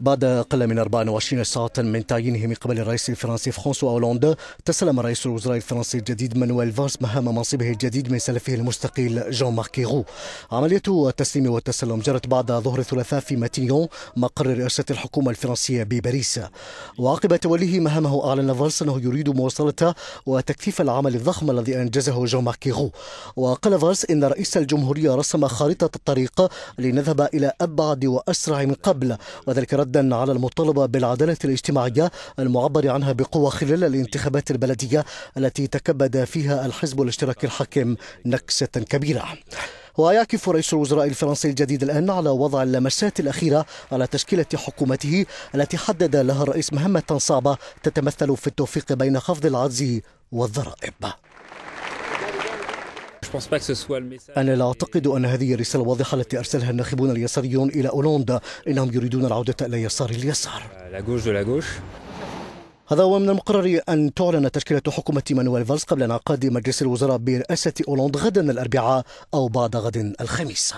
بعد أقل من 24 ساعة من تعيينه من قبل الرئيس الفرنسي فرانسوا أولوند تسلم رئيس الوزراء الفرنسي الجديد مانويل فارس مهام منصبه الجديد من سلفه المستقيل جون مارك غو عملية التسليم والتسلم جرت بعد ظهر الثلاثاء في ماتينيون مقر رئاسة الحكومة الفرنسية بباريس وعقب توليه مهامه أعلن فارس أنه يريد مواصلة وتكثيف العمل الضخم الذي أنجزه جون مارك غو وقال فارس إن رئيس الجمهورية رسم خارطة الطريق لنذهب إلى أبعد وأسرع من قبل وذلك رد ردا على المطالبة بالعدالة الاجتماعية المعبر عنها بقوة خلال الانتخابات البلدية التي تكبد فيها الحزب الاشتراكي الحاكم نكسة كبيرة ويعكف رئيس الوزراء الفرنسي الجديد الآن على وضع اللمسات الأخيرة على تشكيلة حكومته التي حدد لها الرئيس مهمة صعبة تتمثل في التوفيق بين خفض العجز والضرائب أنا لا أعتقد أن هذه الرسالة واضحة التي أرسلها الناخبون اليساريون إلى أولندا إنهم يريدون العودة إلى يسار اليسار هذا ومن المقرر أن تعلن تشكيلة حكومة مانويل فالس قبل انعقاد مجلس الوزراء برئاسة أولندا غدا الأربعاء أو بعد غد الخميس